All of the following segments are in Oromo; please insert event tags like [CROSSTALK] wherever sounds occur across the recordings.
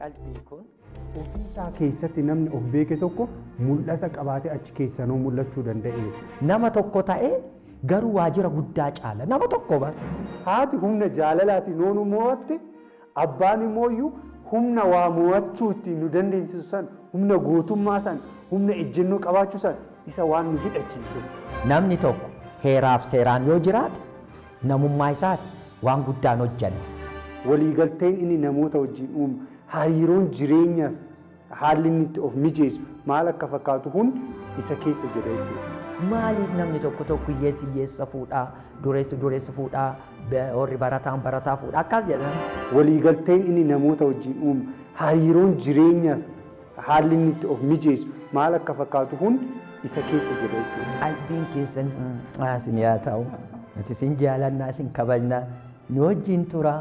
qalbii kun ofiisaa keessatti namni of beeke tokko mul'ata qabaatee achi keessanoo mul'achuu danda'e. Nama tokko ta'ee garuu waajjira guddaa caala nama tokko bara. Haati humna jaalalaatiin noonu moo'atte abbaan immooyyuu humna waa moo'achuu ittiin nu dandeessisu san humna gootummaa san humna ejjennoo qabaachuu san isa waan nu hidhachiisu. Namni tokko heeraaf seeraan yoo jiraate namummaa isaati waan guddaan hojjanna. Waliigalteen inni namoota wajjin uumu. hariiroon jireenyaaf haalli inni itti of mijeessu maal akka fakkaatu hundi isa keessa jira jechuudha. Maaliif namni tokko tokko hiyyeessi hiyyeessa fuudhaa, dureessi dureessi fuudhaa, warri barataan barataa fuudhaa akkas jedhan. Waliigalteen inni namoota wajjin uuma hariiroon jireenyaaf haalli inni itti of mijeessu maal akka fakkaatu hundi isa keessa jira jechuudha. Qalbiin keessan maasin yaa ta'u, isin jaalannaa, isin kabajnaa, nu wajjin turaa.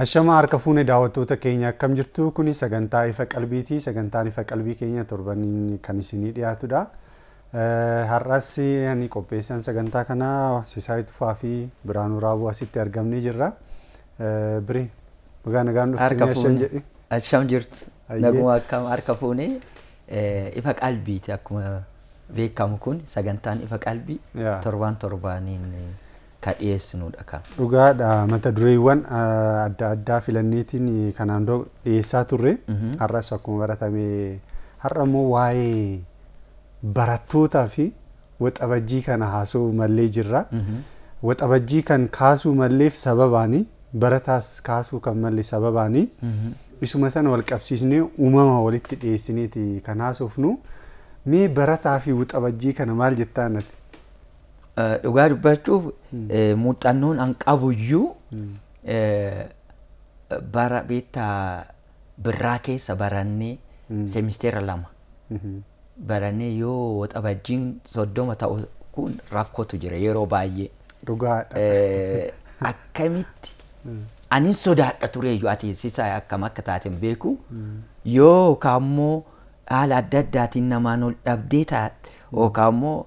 Ashama harkafuunee daawwattoota keenya akkam jirtu kuni sagantaa ifa qalbiiti. Sagantaan ifa qalbii keenya torban kan isinii dhiyaatudha. Eh, har'as ani kana sagantaa kanaa fafi Tufaa fi asit Raabuu asitti argamnee jirra. Eh, Biri dhugaa nagaan dhuftinii asham jedhi. Asham jirtu. Naguma akkam harka fuunee eh, ifa qalbiiti akkuma beekamu kun sagantaan ifa qalbii ya. turban turbanin ka dhiyeessinudha kan. Dhugaadha ah, mata dureewwan ah, adda addaa filanneetiin eh, kanaan dura dhiyeessaa turre mhm. har'as akkuma baratamee har'a immoo waa'ee barattootaa fi waxabajjii kana haasa'u mallee jirra. Mhm. Waxabajjii kan kaasuu malleef sababaani barataas kaasuu kan malle sababaani mhm. isuma sana wal qabsiisnee uumama walitti dhiyeessineeti kan haasofnu mee barataa fi waxabajjii kana maal jettaan dhugaa dubbachuuf muuxannoon an qabuyyuu bara beektaa birraa keessa barannee seemisteera lama barannee yoo waxa soddoma ta'u kun rakkootu jira yeroo baay'ee. Akkamitti ani sodaadha tureeyyuu ati sisaa akkam akka taateen beeku yoo kaammoo haala adda addaatiin namaan ol dhabdee taate yookaan immoo.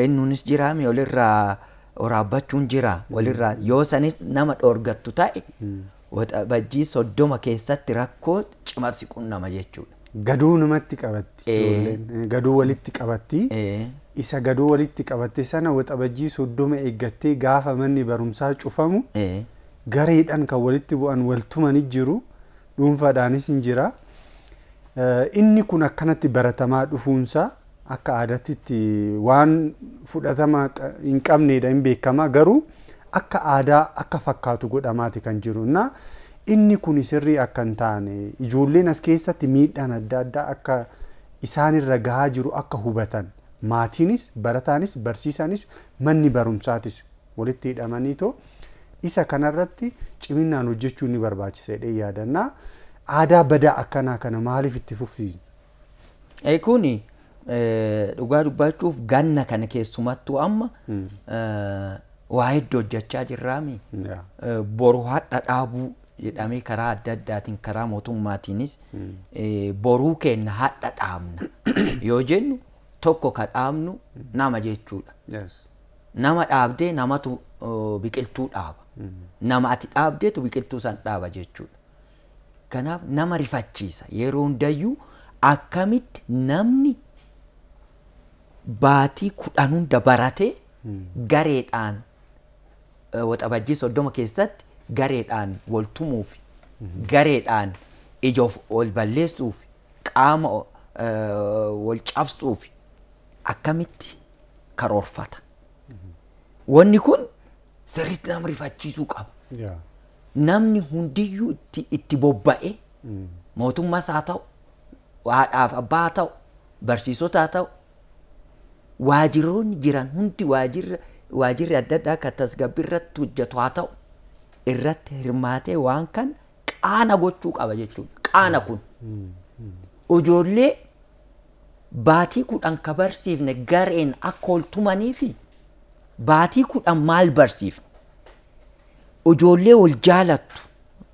eenyuunis jiraa mee walirraa waraabbachuun jiraa mm. walirraa yoo sanis nama dhoorgattu ta'e mm. waxabajjii soddoma keessatti rakkoo cimarsii qunnama jechuudha. Gaduu namatti qabatti. Gaduu walitti qabatti. Isa gaduu walitti qabatte sana waxabajjii soddoma eeggattee gaafa manni barumsaa cufamu gareedhaan kan walitti bu'an waltuman jiru dhuunfaadhaanis hin jira. Inni kun akkanatti baratamaa dhufuunsaa akka aadaatti waan fudhatama hin qabneedha hin garuu akka aadaa akka fakkaatu godhamaati kan jiru inni kun sirrii akka hin taane ijoolleen as keessatti miidhaan adda addaa akka isaanirra gahaa jiru akka hubatan maatiinis barataanis barsiisaanis manni barumsaatis walitti hidhamaniitoo isa kanarratti ciminaan hojjechuu ni barbaachisedhe yaadannaa aadaa badaa akkanaa kana maaliif itti fufsiisne. dhugaa dubbachuuf ganna kana keessumattuu amma waa hedduu hojjechaa jirraami. Boru hadha dhaabuu jedhamee karaa adda addaatiin karaa mootummaatiinis boruu kenna hadha dhaabna yoo jennu tokko ka dhaabnu nama jechuudha. Nama dhaabdee namatu biqiltuu dhaaba. Nama ati dhaabdeetu biqiltuu san dhaaba jechuudha. Kanaaf nama rifachiisa yeroo hundayyuu akkamitti namni baatii kudhan hunda barate hmm. gareedhaan e, waxa bajjii soddoma keessatti gareedhaan waltumuuf hmm. gareedhaan ijoof ol balleessuuf qaama e, wal cabsuuf akkamitti karoorfata. Hmm. Wanni kun sirriitti nama rifachiisuu qaba. Namni hundiyyuu itti bobba'e mootummaas haa ta'u, haadhaaf abbaa ta'u, barsiisotaa haa ta'u waajiroonni jiran hundi waajirra waajirri adda addaa kan tasgabbii irratti hojjetu haa ta'u irratti hirmaatee waan kan qaana gochuu qaba jechuudha. Qaana kun Ojoollee baatii kudan ka barsiifne gareen akka ooltumanii baatii kudan maal barsiifne ojoollee wal jaalattu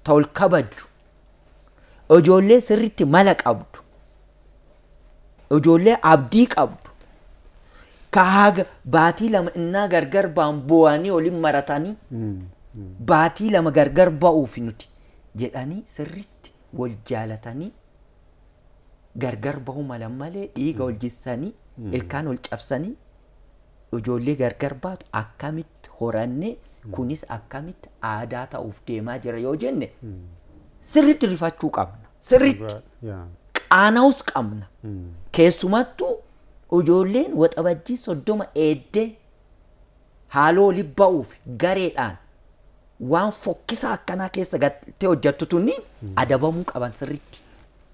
ta ol kabajju ojoollee sirritti mala qabdu ojoollee abdii qabdu kaaga baatii lama innaa gargar ba'an bu'anii waliin maratanii baatii lama gargar ba'uuf nuti jedhanii sirriitti wal jaalatanii gargar ba'uu malan malee dhiiga wal jissanii ilkaan wal cabsanii ijoollee gargar baatu akkamitti horannee kunis akkamitti aadaa ta'uuf deemaa jira yoo jenne sirriitti rifachuu qabna sirriitti qaana'us qabna keessumattuu. Ijoolleen waxabajjii soddoma eeddee haaloo ba'uuf gareedhaan waan fokkisaa akkanaa keessa galtee hojjattu tunni hmm. adabamuu qaban sirritti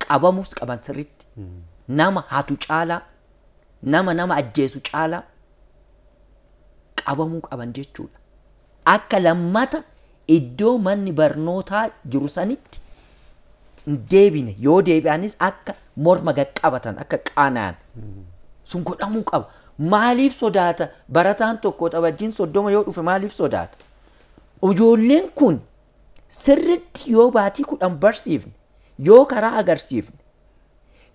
qabamuus qaban sirritti hmm. nama hatu caalaa nama nama ajjeesu caalaa qabamuu qaban jechuudha. Akka lammata iddoo manni barnootaa jiru sanitti hin deebine yoo deebi'anis akka morma qabatan akka qaana'an. Hmm. sun godhamuu qaba. Maaliif sodaata? Barataan tokko taphachiin soddoma yoo dhufe maaliif sodaata? Ijoolleen kun sirritti yoo baatii kudhan barsiifne yoo karaa agarsiifne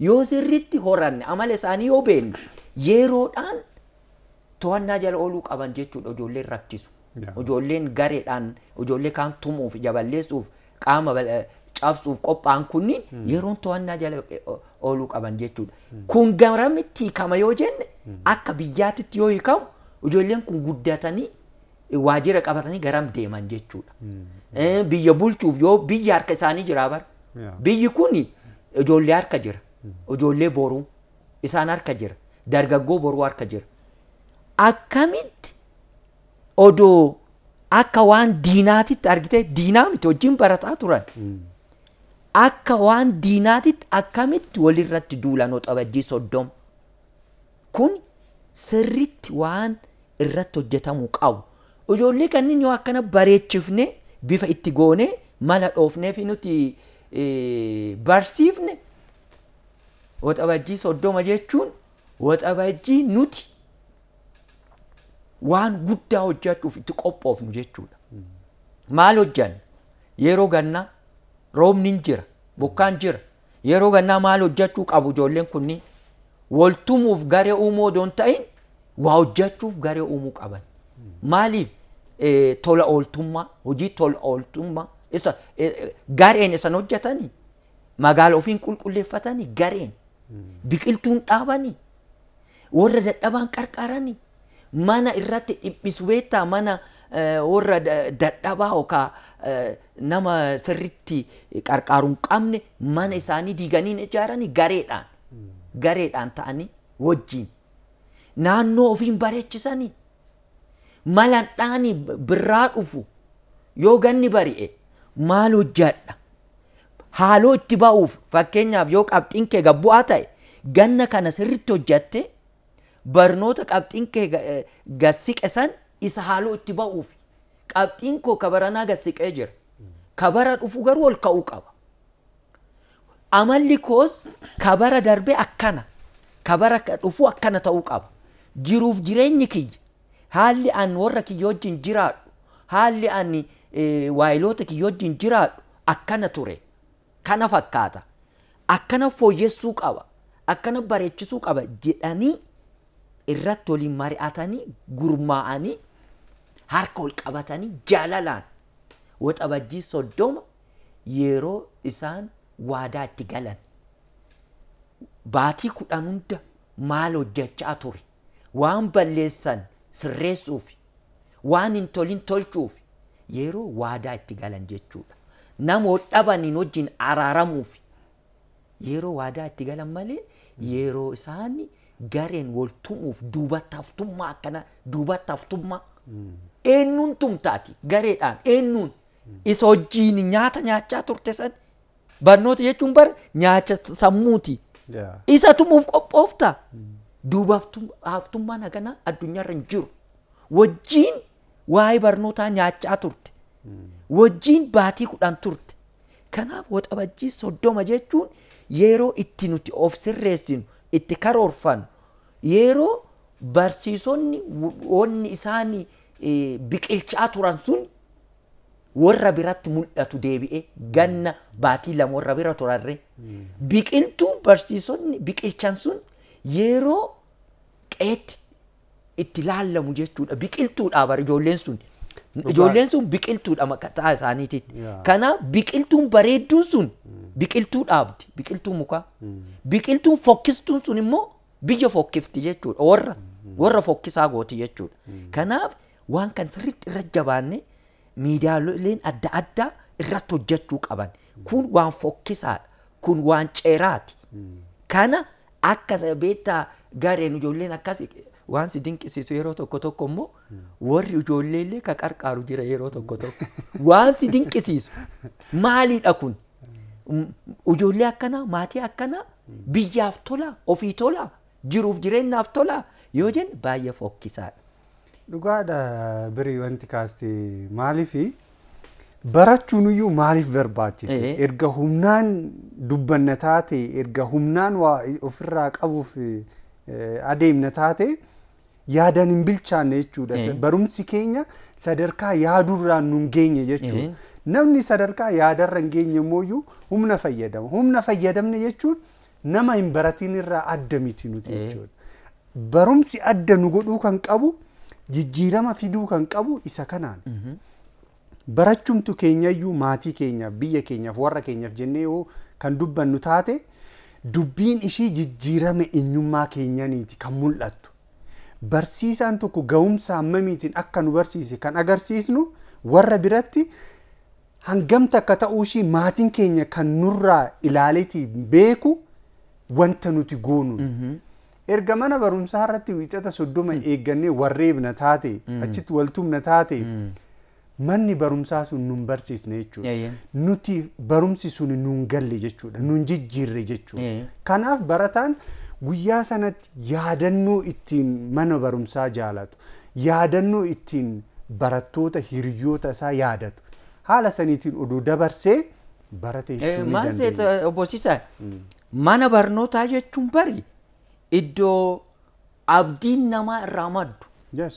yoo sirritti horanne amala isaanii yoo beekne yeroodhaan to'annaa jala ooluu qaban jechuudha ijoolleen rakkisu. Ijoolleen gareedhaan ijoollee kaan tumuuf jaballeessuuf qaama cabsuuf qophaa'an kunniin yeroon to'annaa jala ooluu qaban jechuudha. Kun garamitti hiikama yoo jenne akka biyyaatitti yoo hiikamu ijoolleen kun guddatanii waajjira qabatanii garam deeman jechuudha. Biyya bulchuuf yoo biyya harka isaanii jiraa bara. Biyyi kun ijoollee harka jira. Ijoollee boruu isaan harka jira. Dargaggoo boruu harka jira. Akkamitti odoo akka waan diinaatitti argite diinaa miti wajjin barataa turan. akka waan diinaatitti akkamitti walirratti duulan xabajjii soddoma. Kun sirritti waan irratti hojjetamuu qabu. Ijoollee kanneen yoo akkana bareechifne bifa itti goonee mala dhoofnee nuti barsiifne waxabajjii soddoma jechuun waxabajjii nuti waan guddaa hojjechuuf itti qophoofnu jechuudha. Maal hojjanna? Yeroo gannaa roobni jira bokkaan jira yeroo gannaa maal hojjechuu qabu ijoolleen kunni waltumuuf garee uumuu odoo hin ta'in waa hojjechuuf garee uumuu qaban maaliif tola ooltummaa hojii tola ooltummaa isa gareen isan hojjetanii magaala ofiin qulqulleeffatanii gareen biqiltuun dhaabanii warra dadhabaan qarqaranii mana irratti dhiphis weettaa mana. warra dadhabaa yookaan nama sirriitti qarqaaruun qabne mana isaanii diiganiin ijaaranii gareedhaan gareedhaan ta'anii wajjin naannoo ofiin bareechisanii malan dhaanii birraa dhufu yoo ganni bari'e maal hojjaadha haaloo itti ba'uuf fakkeenyaaf yoo qabxiin kee gabbu'aa ta'e ganna kana sirritti hojjatte barnoota qabxiin kee gassiqe san isa haaloo itti ba'uufi qabxiin koo kabaranaa gassiqee jira. Kabara dhufuu garuu ol ka'uu qaba. Amalli koos kabara darbee akkana. Kabara dhufuu akkana ta'uu qaba. Jiruuf jireenyi kiyya. Haalli an warra kiyya wajjin jiraadhu. Haalli an e, waayiloota kiyya wajjin jiraadhu akkana ture. Kana fakkaata. Akkana fooyyessuu qaba. Akkana bareechisuu qaba jedhanii irratti waliin mari'atanii gurmaa'anii harka ol qabatanii jaalalaan waxabajjii soddoma yeroo isaan waadaa itti galan baatii kudhan hunda maal hojjechaa ture waan balleessan sirreessuuf waan hin toliin tolchuuf yeroo waadaa itti galan jechuudha. Nama hodhabaniin wajjin araaramuuf yeroo waadaa itti galan malee yeroo isaan gareen woltumuuf tumuuf duubatti haftummaa duubatti haftummaa eenyuun tumtaati gareedhaan eenyuun isa hojiin mm. nyaata nyaachaa turte san mm. barnoota jechuun bara nyaacha sammuuti. Isa tumuuf qophoofta. Duuba haftummaan haganaa addunyaarra hin jiru. Wajjiin waa'ee barnootaa nyaachaa turte. Wajjiin baatii kudhaan turte. Kanaaf waxabajjii soddoma jechuun yeroo itti nuti of sirreessinu itti karoorfannu yeroo barsiisonni wanni isaanii biqilchaa turan sun warra biratti mul'atu deebi'ee ganna baatii lama warra bira turarre biqiltuu barsiisonni biqilchan sun yeroo qeetti itti laallamu jechuudha biqiltuudha bara ijoolleen sun ijoolleen sun biqiltuudha makataa isaaniititti kanaaf biqiltuun bareedduun sun biqiltuu dhaabdi biqiltuu mukaa biqiltuun fokkistuun sun immoo biyya fokkifti jechuudha warra. Mm. warra fokkisaa gooti jechuudha. Kanaaf waan kan sirriitti irra jabaanne miidiyaaleen adda addaa irratti hojjechuu qaban. Kun waan fokkisaadha. Kun waan ceeraati. Kana akka beektaa gareen ijoolleen akkas waan si dinqisiisu yeroo tokko tokko immoo warri ijoollee illee ka qarqaaru jira yeroo tokko tokko. Waan si dinqisiisu maaliidha kun? Ijoollee akkanaa maatii akkanaa biyyaaf tola ofii tola jiruuf jireenyaaf tola yoo jennu baay'ee fokkisaadha. Dhugaadha birii wanti kaasti maaliifi barachuun iyyuu maaliif barbaachise? Erga humnaan dubbanna taate, erga humnaan waa ofirraa qabuuf adeemna taate yaadan hin bilchaanne jechuudha. Barumsi keenya sadarkaa yaaduurraan nun geenye jechuudha. Namni sadarkaa yaadarra hin geenye immoo humna fayyadama. Humna fayyadamne jechuun nama hin baratiin irraa adda miti nuti barumsi adda nu godhuu kan qabu jijjiirama fiduu kan qabu isa kanaan. Mhm. Barachumtu keenyayyuu maatii keenyaaf biyya keenyaaf warra keenyaaf jennee yoo kan dubbannu taate dubbiin ishii jijjiirame eenyummaa keenyaniiti kan mul'attu. Barsiisaan tokko ga'umsa hammamiitiin akka nu barsiise kan agarsisnu warra biratti hangamta akka ta'uu ishii maatiin keenya kan nurraa ilaaleetii beeku wanta nuti goonuudha. Mhm. erga mana barumsaa irratti wiixata soddoma hmm. eeggannee warreebna taate hmm. achitti waltumna taate hmm. manni barumsaa sun nun barsiisne jechuudha nuti barumsi sun nun galle jechuudha nun jijjiirre jechuudha kanaaf barataan guyyaa sanatti yaadannoo ittiin mana barumsaa jaalatu yaadannoo ittiin barattoota hiriyoota isaa yaadatu haala saniitiin oduu dabarsee baratee eh, jechuun ni dandeenya. Eh, mana barnootaa jechuun bari iddoo abdiin namaa irraa maddu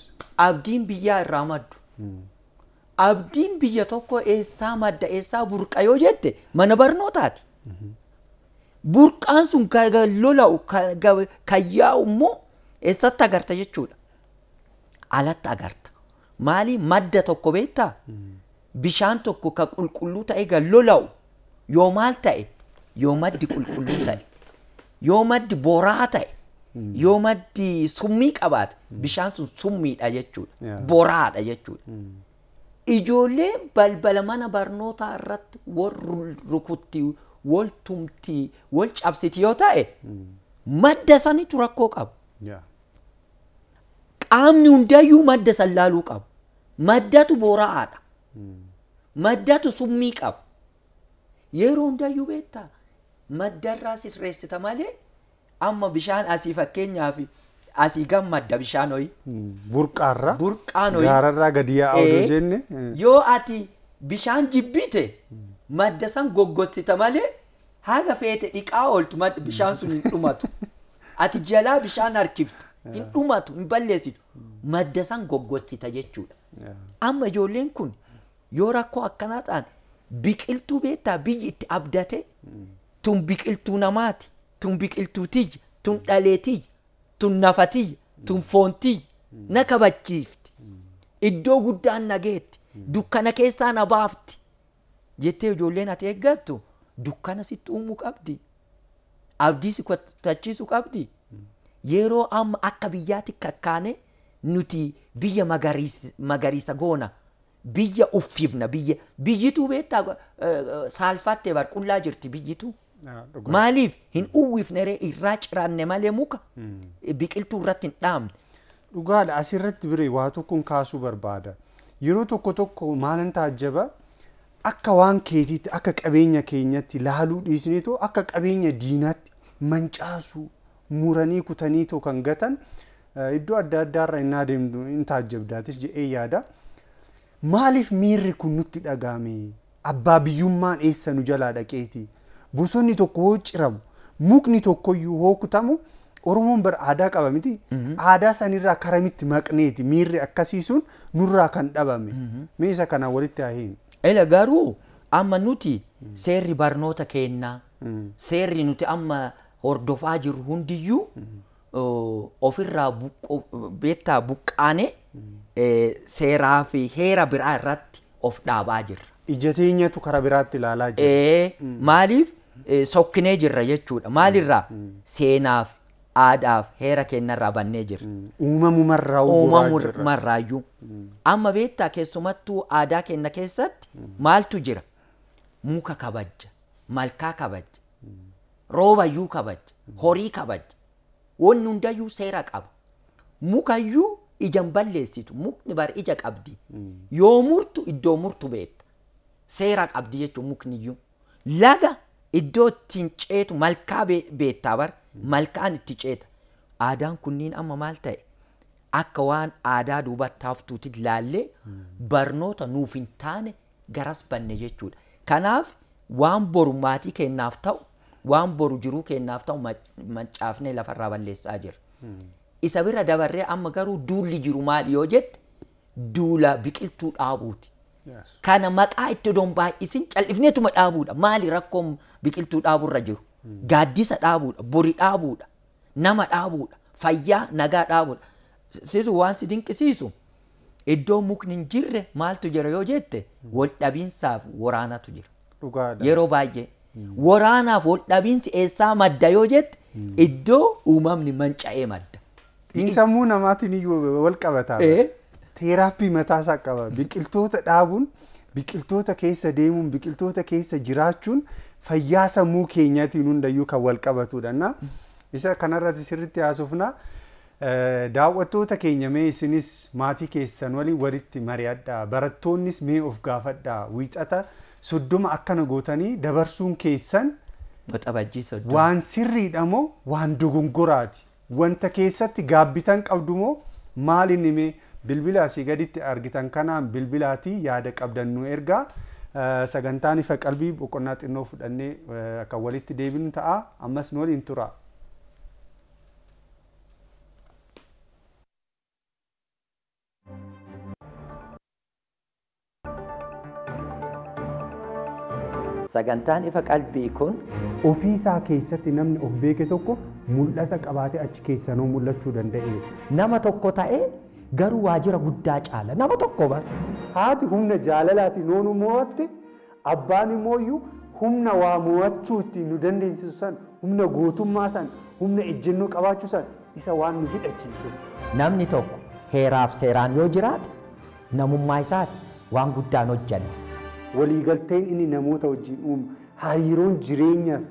abdiin biyyaa irraa maddu hmm. abdiin biyya tokko eessaa madda eessaa burqa yoo jette mana barnootaati. Mhm. Burqaan sun kan lola'u kan yaa'u immoo eessatti agarta jechuudha. Alatti agarta. Maali madda tokko beektaa? Hmm. Bishaan tokko kan qulqulluu ta'e kan lola'u yoo maal ta'e yoo maddi qulqulluu ta'e yoo maddi boraa ta'e yoo maddii summii qabaate bishaan sun summiidha jechuudha. Boraadha jechuudha. Ijoollee balbala mana barnootaa irratti wal rukutti, wal tumti, wal cabsiti yoo ta'e madda sanitu rakkoo qabu. Qaamni hundayyuu madda san laaluu qabu. Maddatu boraadha. Maddatu summii qabu. Yeroo hundayyuu beektaa maddarraa sirreessita malee amma bishaan asii fakkeenyaaf asii gammadda bishaan hoyi. Burqaarra. Burqaan hoyi. Gaararraa gadi yaa'u jenne. Yoo ati bishaan jibbite madda san goggoosita malee haga feete dhiqaa ooltu bishaan sun hin dhumatu. Ati jalaa bishaan harkiftu hin dhumatu hin balleessitu madda san goggoosita jechuudha. Amma ijoolleen kun yoo rakkoo akkanaa ta'an biqiltuu beektaa biyyi itti abdate tun biqiltuu namaati. tun biqiltuutii tun dhaleetii tun nafatii tun foontii na kabachiifti iddoo guddaan na geetti dukkana keessaa na baafti jettee ijoolleen ati eeggattu dukkana sitti uumuu qabdi abdii si kutachiisu qabdi yeroo amma akka biyyaatti kakkaane nuti biyya magariisa goona biyya uffifna biyya biyyituu beektaa saalfaattee barqullaa jirti biyyituu. Maaliif hin uwwifneree irraa ciraanne malee muka biqiltuu irratti hin dhaamne. Dhugaadha asirratti biree waa tokkoon kaasuu barbaada. Yeroo tokko tokko maalan taajjaba akka waan keetiitti akka qabeenya keenyatti laaluu akka qabeenya diinaatti mancaasuu muranii kutaniitoo kan gatan iddoo adda addaarra hin jedhee yaada. Maaliif miirri kun nutti dhagaame? Abbaa biyyummaan eessa nu jalaa dhaqeeti? bosonni tokko hoo ciramu mukni tokkoyyuu hoo kutamu Oromoon bara aadaa qaba mhm. Aadaa sanirraa karamitti maqneeti miirri akkasii sun nurraa kan dhabame. isa mhm. kana walitti haahiin. Ela garuu amma nuti mm. seerri barnoota kennaa mm. seerri nuti amma hordofaa jirru hundiyyuu mm. ofirraa beettaa buqqaane seeraa fi heera biraa irratti of dhaabaa jirra. Ija teenyatu karaa biraatti ilaalaa jira. Maaliif? sokkinee jirra jechuudha. Maalirraa? Seenaaf, aadaaf, heera kennarraa bannee jirra. Uumamumarraayyuu. iyyuu Amma beektaa keessumattuu aadaa kenna keessatti maaltu jira? Muka kabajja malkaa kabajja rooba iyyuu kabajja horii kabajja Wanni hundayyuu seera qaba. muka iyyuu ijaan balleessitu. Mukni bar ija qabdi. Yoo murtu iddoo murtu beekta. Seera qabdi jechuun mukni iyyuu Laga iddoo ittiin ceetu malkaa beektaa bara malkaan itti ceeta. Aadaan kunniin amma maal ta'e akka waan aadaa duubatti haftuutti ilaallee barnoota nuuf hin taane garas banne jechuudha. Kanaaf waan boru maatii kennaaf ta'u waan boru jiruu kennaaf ta'u mancaafnee lafarraa balleessaa jira. Isa bira dabarree amma garuu duulli jiru maal yoo jette duula biqiltuu dhaabuuti. Kana maqaa itti odoon baay'isin cal'ifneetuma dhaabuudha. Maali rakkoon biqiltuu dhaaburra jiru? Gaaddisa dhaabuudha, bori dhaabuudha, nama dhaabuudha, fayyaa nagaa dhaabuudha. Sisu waan si dinqisiisu iddoo mukni hin jirre maaltu jira yoo jette wal dhabiinsaaf waraanatu jira. Yeroo baay'ee waraanaaf wal dhabiinsi eessaa madda yoo jette iddoo uumamni manca'ee madda. Sammuu namaatiin wal qabata. teeraappii isaa qaba. Biqiltoota dhaabuun, biqiltoota keessa deemuun, biqiltoota keessa jiraachuun fayyaa sammuu keenyatiin hundayyuu kan wal qabatudha. Isa kanarratti sirriitti haasofnaa. Eh, daawwattoota keenya mee isinis maatii keessan waliin walitti mari'adhaa. Barattoonnis mee of gaafadhaa. Wiixata soddoma akkana gootanii dabarsuun keessan waan sirriidha moo waan dogongoraati? Wanta keessatti gaabbitan qabdu moo maal inni mee bilbila gaditti argitan kanaan bilbilaatii yaada qabdan nu ergaa eh, sagantaan ifa qalbii boqonnaa xinnoo fudhannee eh, kan walitti deebinu ta'a ammas nu hin tura. Sagantaan ifa qalbii kun ofiisaa keessatti namni of beeke tokko mul'ata qabaatee achi keessanuu mul'achuu danda'e. Nama tokko ta'ee garuu waajira guddaa caala nama tokko bara. Haati humna jaalalaati noonu moo'atte abbaan immoo humna waa moo'achuu ittiin nu dandeessisu san humna gootummaa san humna ejjennoo qabaachuu san isa waan nu hidhachiisu. Namni tokko heeraaf seeraan yoo jiraate namummaa isaati waan guddaan hojjanna. Waliigalteen inni namoota wajjin uumu hariiroon jireenyaaf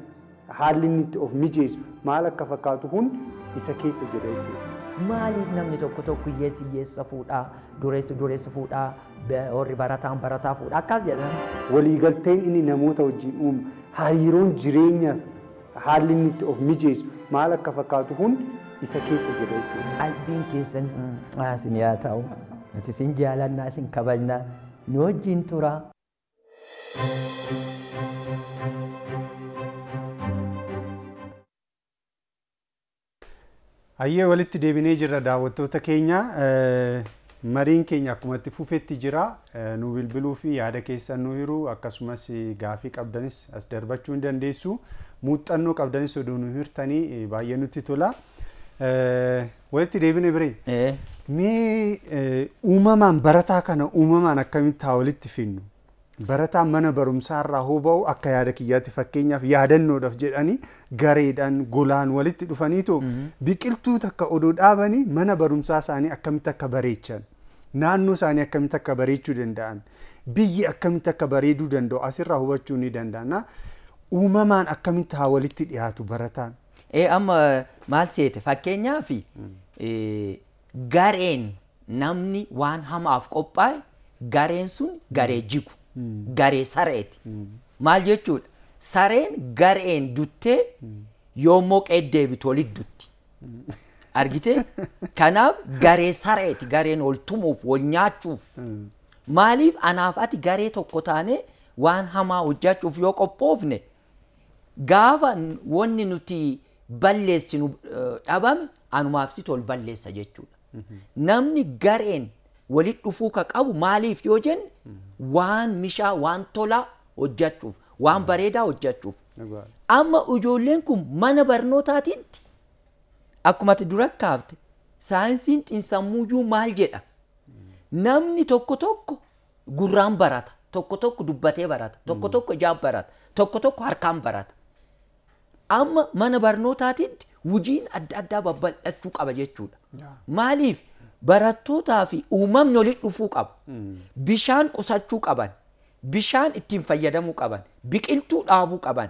haalli inni itti of mijeessu maal akka fakkaatu hundi isa keessa jira jechuudha. maaliif namni tokko tokko hiyyeessi hiyyeessa fuudhaa dureessi dureessa fuudhaa warri barataan barataa fuudhaa akkas jedhan. Waliigalteen inni namoota wajjin uumu hariiroon jireenyaaf haalli inni itti of mijeessu maal akka fakkaatu hundi isa keessa jira jechuudha. Albiin keessan ni haa ta'u isin jaalannaa isin kabajnaa nu wajjin turaa. ayyee walitti deebinee jira daawwattoota keenya. Eh, mariin keenya akkuma fufetti jira. Eh, nu bilbiluu fi yaada keessan nu hiru akkasumas eh, gaafii qabdanis as darbachuu hin dandeessu. Muuxannoo qabdanis oduu nu hirtanii baay'ee nutti tola. Walitti deebine biree. Mee uumamaan barataa kana uumamaan akkamitti haa walitti finnu? barataan mana irraa huba'u akka yaada kiyyaatti fakkeenyaaf yaadannoodhaaf jedhanii gareedhaan golaan walitti dhufaniitu biqiltuu takka oduu dhaabanii mana barumsaa isaanii akkamitti akka bareechan naannoo isaanii akkamitti akka bareechuu danda'an biyyi akkamitti akka bareeduu danda'u asirraa hubachuu ni uumamaan akkamitti haa walitti dhiyaatu barataan. Ee amma maal seete fakkeenyaaf gareen namni waan hamaaf qophaa'e gareen sun garee jigu. garee sareeti. Maal jechuudha? Sareen gareen duttee yoommoo qeeddee bitu olit dutti. Argitee? Kanaaf garee sareeti. Gareen ol tumuuf, wal nyaachuuf. Maaliif anaaf ati garee tokko taanee waan hamaa hojjachuuf yoo qophoofne gaafa wanni nuti balleessinu dhabame anumaaf si tol balleessa jechuudha. Namni gareen walitti dhufuu ka qabu maaliif yoo jenne waan mishaa waan tolaa hojjachuuf waan bareedaa hojjachuuf. Amma ijoolleen kun mana barnootaatiitti akkuma ati dura kaafte saayinsiin xiinsammuyyuu maal jedha namni tokko tokko gurraan barata tokko tokko dubbatee barata tokko tokko ijaan barata tokko tokko harkaan barata amma mana barnootaatiitti wujiin adda addaa babal'achuu qaba jechuudha maaliif barattootaa fi uumamni olitti dhufuu qabu. Mm. Bishaan qusachuu qaban, bishaan ittiin fayyadamuu qaban, biqiltuu dhaabuu qaban,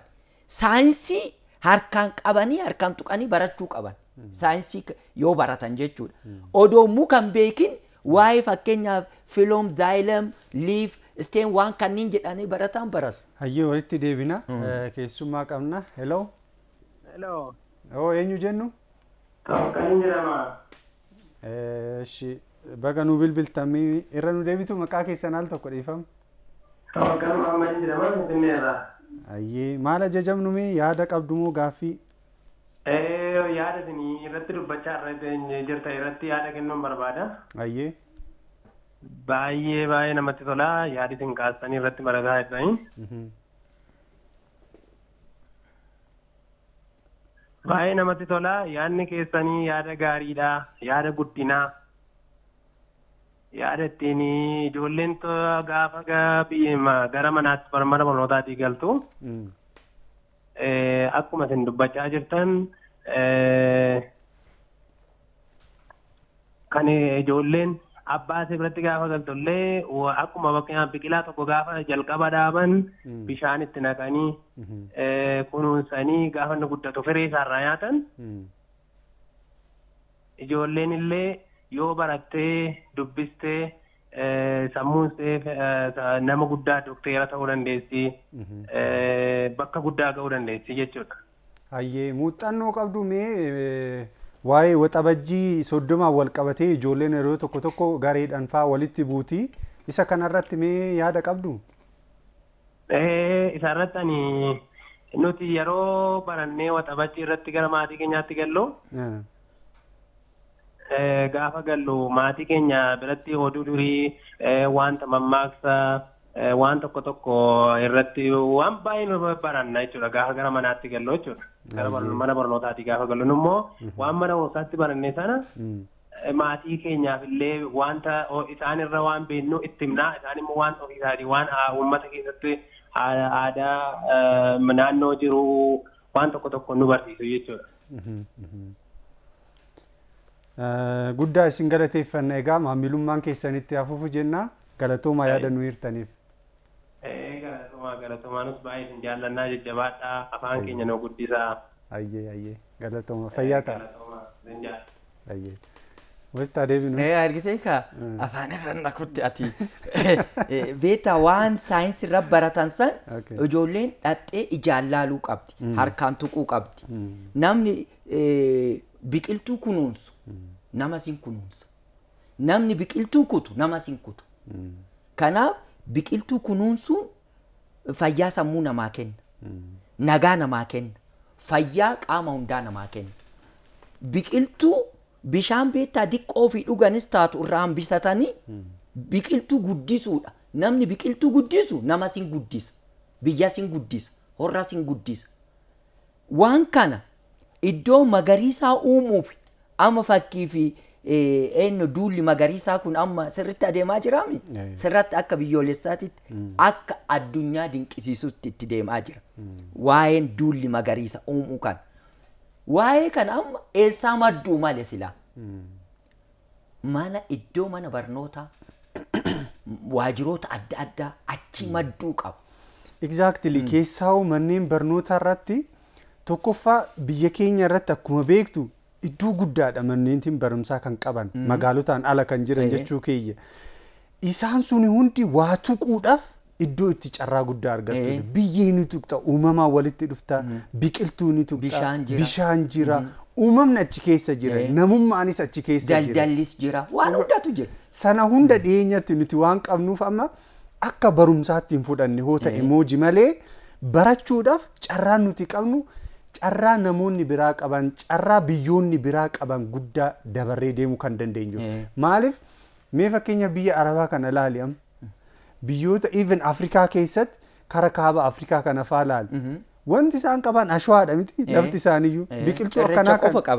saayinsii harkaan qabanii harkaan tuqanii barachuu qaban. Mm. Saayinsii yoo baratan jechuudha. Mm. Odoomuu kan beekin waa'ee fakkeenyaaf filoom, zaayilam, liif, isteen waan kanneen jedhanii barataan baratu. Hayyee walitti deebinaa eh, keessummaa qabnaa Hello. Hello. Oo eenyu jennu? baga nu bilbiltamii irra nu deebitu maqaa keessan al tokko dhiifama. Maqaan Muhammad jedhama Finfinneerraa. Ayyee maal ajajamnumee yaada qabdumoo gaaffii? Yaada isinii irratti dubbachaa jirtan irratti yaada kennuun barbaada. Ayyee. Baay'ee baay'ee namatti tola yaada isin kaastanii irratti maragaa jirtanii. Baay'ee namatti tola. yaadni keessanii yaada gaariidha yaada guddinaa yaada ittiin ijoolleen gaafa gara manaatti barmada barnootaatii galtu hmm. eh, akkuma isin dubbachaa jirtan eh, kan ijoolleen Abbaasii biratti gaafa galtollee akkuma fakkeenyaaf biqilaa tokko gaafa jalqaba dhaaban mm. bishaan itti naqanii mhm. e, kunuunsanii gaafa inni guddatu firee isaarraa nyaatan mm. ijoolleen illee yoo barattee dubbistee e, sammuun e, nama guddaa dokteera ta'uu dandeessi mhm. bakka guddaa ga'uu dandeessi jechuudha. qabdu Waa'ee waxabajjii soddomaan wal qabatee ijoolleen yeroo tokko tokko gareedhaan fa'a walitti buutii isa kanarratti mee yaada qabdu? Isaarratti ani nuti yeroo barannee waxabajjii irratti gara maatii keenyaatti gallu. Gaafa gallu maatii keenya biratti oduu durii wanta mammaaksa Eh, waan tokko tokko irratti waan baay'ee nu barbaadna jechuudha gaafa gara manaatti gallu jechuudha. mana barnootaatii gaafa gallu immoo mhm. waan mana barnootaatti baranne sana mm. eh, maatii keenyaaf illee wanta isaan irra waan beeknu itti himnaa isaan immoo waan ofiisaatii waan uummata keessatti aadaa eh, naannoo jiru waan tokko tokko nu barsiisu jechuudha. Mhm, mhm. Guddaa isin galateeffanna egaa maamilummaan keessanitti hafuufu jenna galatooma yaadanuu hirtaniif. Galatooma galatooma nus baay'ee hin jaallannaa jajjabaadhaa afaan keenya nu guddisaa. Ayyee ayyee galatooma fayyaa ta'a. Galatooma hin jaalladha. Ayyee. Wajjita deebinu. Argitee ka afaan irraan dhakutti ati beektaa waan saayinsii irra baratan san ijoolleen dhaxxee ijaallaaluu qabdi. Harkaan tuquu qabdi. Namni biqiltuu kunuunsu nama sin kunuunsa. Namni biqiltuu kutu nama sin kutu. Kanaaf biqiltuu kunuunsuun fayyaa sammuu namaa kenna. Nagaa namaa kenna. Fayyaa qaama hundaa namaa kenna. Biqiltuu bishaan beettaa diqqoo fi dhuganis taatu irraa hambisatanii biqiltuu guddisuudha. Namni biqiltuu guddisu nama sin guddisa. Biyya sin guddisa. Horra sin guddisa. Waan kana iddoo magariisaa uumuuf ama fakkii fi eenyu eh, duulli magariisaa kun amma sirritti adeemaa jiraame sirratti akka biyyoolessaatitti mm. akka addunyaa dinqisiisutti itti deemaa jira mm. waa'een duulli magariisa uumuu kan waa'ee kan amma eessaa madduu male silaa mm. mana iddoo mana barnootaa [COUGHS] waajiroota adda addaa achi madduu qabu. Exactly keessaa'u manneen barnootaa irratti tokkoffaa biyya keenya irratti akkuma beektu iddoo guddaadha manneentiin barumsaa kan qaban mm. magaalotaan ala kan jiran jechuu keeyya. Isaan suni hundi waa tuquudhaaf iddoo itti carraa guddaa argattudha. Biyyee ni tuqxa, uumamaan walitti dhuftaa mm. biqiltuu ni tuqxa, bishaan jira, mm. uumamni achi keessa jira, namummaanis achi keessa jira. Daldallis jira, waan jira. Sana hunda dhiyeenyatti nuti waan qabnuuf amma akka barumsaatti hin hoo ta'e mooji malee barachuudhaaf carraan nuti qabnu carraa namoonni biraa qaban carraa biyyoonni biraa qaban guddaa dabaree deemu kan dandeenyu maaliif mee fakkeenya biyya arabaa kana ilaali biyyoota even afrikaa keessatti kara kaaba afrikaa kana faa ilaali mhm. wanti isaan qaban ashawaadha lafti isaaniyyuu biqiltuu akkanaa qofa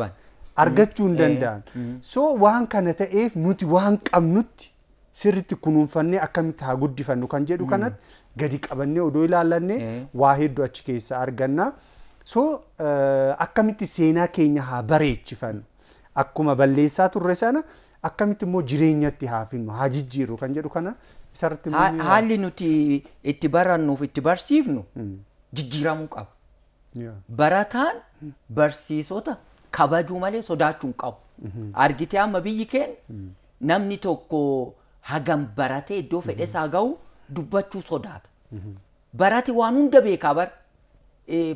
argachuu hin mm. danda'an mm. so waan kana ta'eef nuti waan qabnutti sirritti kunuunfannee akkamitti haa guddifannu kan jedhu mm. kanatti gadi qabannee odoo ilaallannee waa hedduu achi keessa argannaa. So akkamitti seenaa keenya haa bareechifanu akkuma balleessaa turre sana akkamitti immoo jireenyatti haa finnu haa jijjiirru kan jedhu kana isarratti haalli nuti itti barannuuf itti barsiifnu jijjiiramuu qaba. Barataan barsiisota kabajuu malee sodaachuu hin qabu. Argitee amma biyyi keenya namni tokko hagam baratee iddoo fedhesaa ga'u dubbachuu sodaata. Barate waan hunda beekaa bara.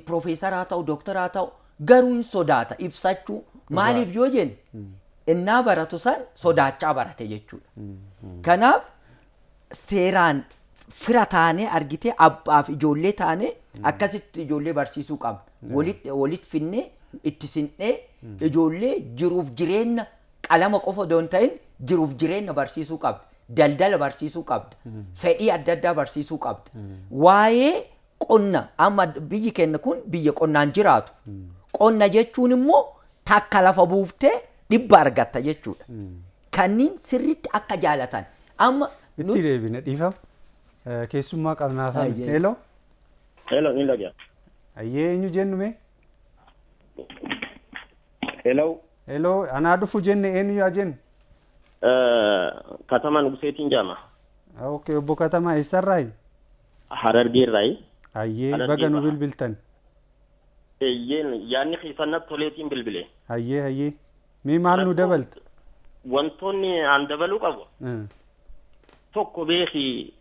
ፕሮፌሰር haa ta'u dooktar haa ta'u garuun sodaata ibsachuu maaliif yoo jenne innaa baratu san sodaachaa barate jechuudha. Kanaaf seeraan fira taanee argitee abbaaf ijoollee taanee akkasitti ijoollee barsiisuu qabna walit finnee itti sin'ee ijoollee jiruuf jireenya qalama qofa doon ta'in jiruuf jireenya barsiisuu qabda daldala barsiisuu qabda fedhii adda addaa barsiisuu qabda waa'ee. qonna amma biyyi keenya kun biyya qonnaan jiraatu. Qonna jechuun immoo takka lafa buuftee dhibba argatta jechuudha. Kanneen sirriitti akka jaalatan. Amma. Itti deebine dhiifam. Keessummaa qabnaafaa. Heeloo. Heeloo ni lagya. Ayyee eenyu jennume. Heeloo. Heeloo anaa dhufu jenne eenyu yaa jennu. Katamaa Nuguseetiin jaama. Ah, ok obbo Katamaa eessarraayi? Harargeerraayi. هيي بجنو بلبل تن هيي يعني خيصنا طليتين بلبلة هيي هيي مين معنو دبلت وانتوني عن دبلو قبو توكو بيخي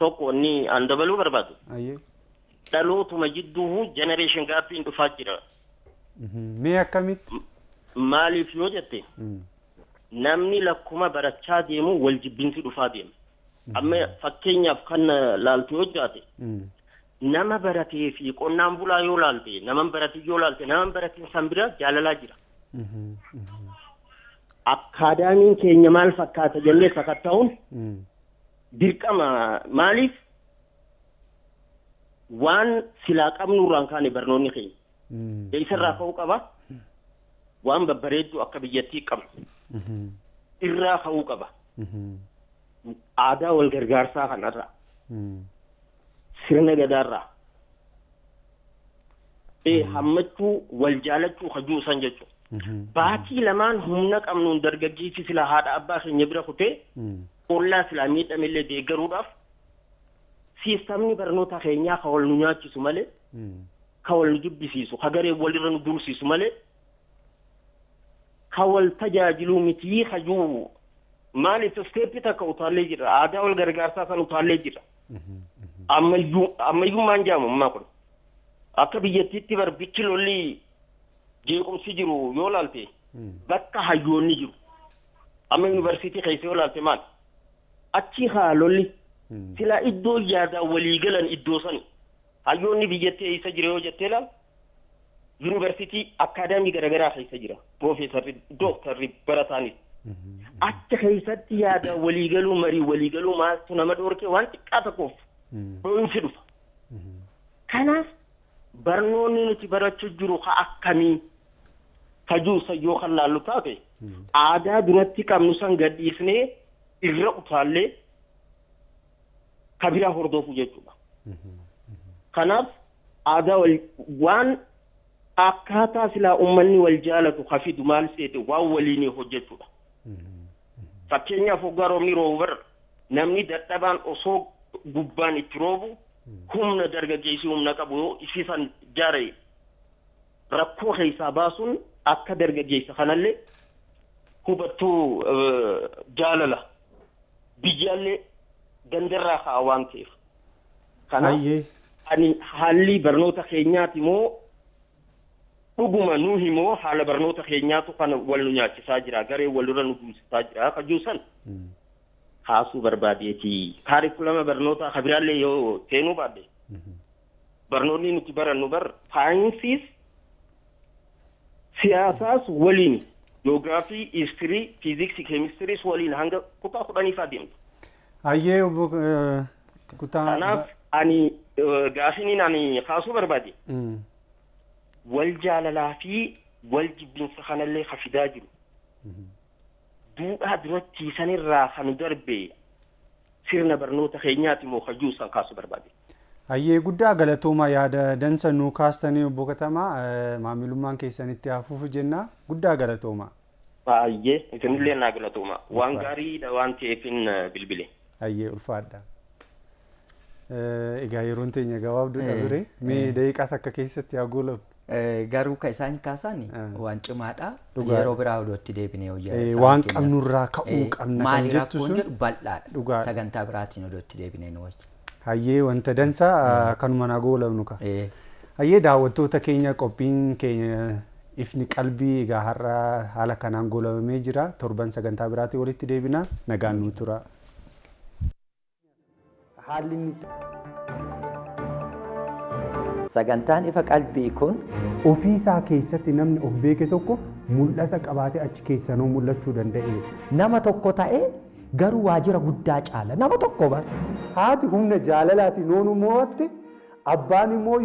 توكو ني عن دبلو بربادو هيي تلو تو مجدو هو جنريشن غابي انتو فاجرا مي اكاميت مالي فيو جاتي نمني لكما برچا ديمو والجبنتي رفا ديمو Mm-hmm. amma fakkeenyaaf kan uh, laaltu jiraate mm-hmm. nama baratee fi qonnaan bulaa yoo laalte naman barate yoo laalte barateen san bira jaalalaa jira. Mm-hmm. Akkaadaamiin keenya maal fakkaata jennee sakatta'uun dirqama maaliif waan silaa qabnurraan kaan barnoonni keenya. Isarraa ka'uu qaba waan babbareedduu akka biyyattii qabnu irraa ka'uu qaba. aadaa wal gargaarsaa kanarraa sirna gadaarraa hammachuu wal jaalachuu hajuu san jechuudha. Baatii lamaan humna qabnuun dargaggeessi sila haadha abbaa keenya bira kutee ollaa silaa miidhamellee deeggaruudhaaf siistamni barnoota keenyaa kan wal nu nyaachisu malee kan wal nu dubbisiisu kan garee walirra nu dursiisu malee kan wal tajaajiluu mitii hajuu maalif isteeppii takka utaallee jira aadaa wal gargaarsaa san utaallee jira ammayyuu ammayyummaan jaamu ammaa kun akka biyyattiitti barbichi lolli jeequmsi jiru yoo laalte bakka hayyoonni jiru amma yuunivarsiitii keessa yoo laalte maal achi haa lolli silaa iddoo yaadaa walii galan iddoo sani hayyoonni biyyattii eessa jira yoo jettee laal yuunivarsiitii akkaadaamii garaagaraa keessa jira piroofeesarri dooktarri barataanis Mm-hmm. acha keessatti yaada waliigaluu marii waliigaluu maaltu nama dhoorkee waan xiqqaa tokkoof ba'umsi dhufa. Kanaaf barnoonni nuti barachuu jiru ka akkamii kajuusa yoo kan laallu taate mm-hmm. aadaa duratti qabnu san gadhiifnee irra utaallee kabiraa hordoofu jechuudha. Mm-hmm. Kanaaf aadaa waan akkaataa silaa ummanni wal jaalatu hafidu maal seete waan waliinii hojjechuudha. Fakkeenyaaf hoggaa roobni roobu bara namni dadhabaan osoo gubbaan itti roobu humna dargaggeessii humna qabu yoo isiisan jaare rakkoo keessaa baasuun akka dargaggeessa kanallee hubattuu eh, jaalala biyyalle gandarraa kaa waan ta'eef. Kanaaf ani haalli barnoota keenyaati moo dhuguma nu himoo haala barnoota keenyaatu kana wal nu nyaachisaa jira garee walirra nu guusisaa jira kajuusan kaasuu barbaadeeti kaarikulama barnoota kabiraallee yoo seenuu baadde barnoonni nuti barannu bar saayinsiis siyaasaas waliin joogiraafii istirii fiiziksii keemistiriis waliin hanga kutaa kudhaniif adeemtu. Ayyee obbo kutaa. Kanaaf ani gaafiniin ani kaasuu barbaade. wal jaalalaa fi wal jibbinsa kanallee fidaa jiru. Duudhaa duratti sanirraa kan darbe sirna barnoota keenyaati moo san kaasu barbaade. Hayyee guddaa galatooma yaada dansa nuu kaastanii obbo katama maamilummaan keessanitti hafuuf jenna guddaa galatooma. Baay'ee isinillee naa galatooma waan gaarii waan ta'eef bilbile. Hayyee ulfaadha. Egaa yeroon teenya gabaabduudha ture mee daqiiqaa akka keessatti haa Eh, Garuu kan isaan kaasan eh. waan cimaadha. Yeroo biraa oduutti deebinee hojjeta. Eh, waan qabnurraa ka'uu qabna kan jettu sun. Maaliif akkoon jedhu bal'aadha. Sagantaa biraatiin oduutti deebinee nu hojjeta. Hayyee wanta dansaa ah, kanuma naa goolabnu ka. Hayyee daawwattoota keenya qophiin keenya ifni qalbii egaa har'a haala kanaan goolabamee jira. Torban sagantaa biraatiin walitti deebina. Nagaan nuu tura. Sagantaan ifa qalbii kun Ofiisaa keessatti namni of beeke tokko mul'ata qabaatee achi keessanuu mul'achuu danda'e. Nama tokko ta'ee garuu waajira guddaa caala nama tokko bara. Haati humna jaalalaatiin noonu moo'atte abbaan immoo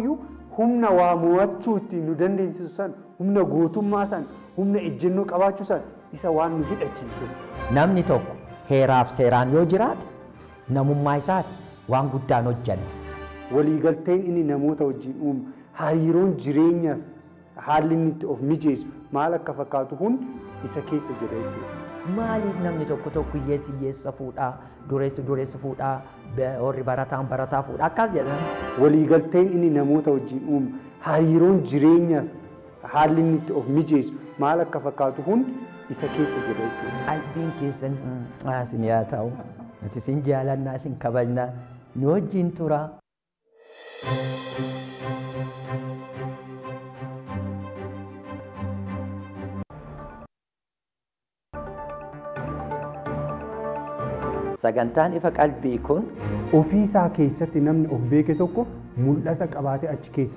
humna waa moo'achuu ittiin nu dandeessisu san humna gootummaa san humna ejjennoo qabaachuu san isa waan nu hidhachiisu. Namni tokko heeraaf seeraan yoo jiraate namummaa isaati waan guddaan hojjanne. waliigalteen inni namoota wajjin uumu hariiroon jireenyaaf haalli inni itti of mijeessu maal akka fakkaatu kun isa keessa jira jechuudha. Maaliif namni tokko tokko hiyyeessi hiyyeessa fuudhaa, dureessi dureessa fuudhaa, warri barataan barataa fuudhaa akkas jedhan. Waliigalteen inni namoota wajjin uumu hariiroon jireenyaaf haalli inni itti of mijeessu maal akka fakkaatu kun isa keessa jira jechuudha. Qalbiin keessan isin yaa ta'u, isin jaalannaa, isin kabajnaa, Ni wajjin turaa. Sagantaan ifa qalbii kun ofiisaa keessatti namni of beeke tokko mul'ata qabaatee achi keessa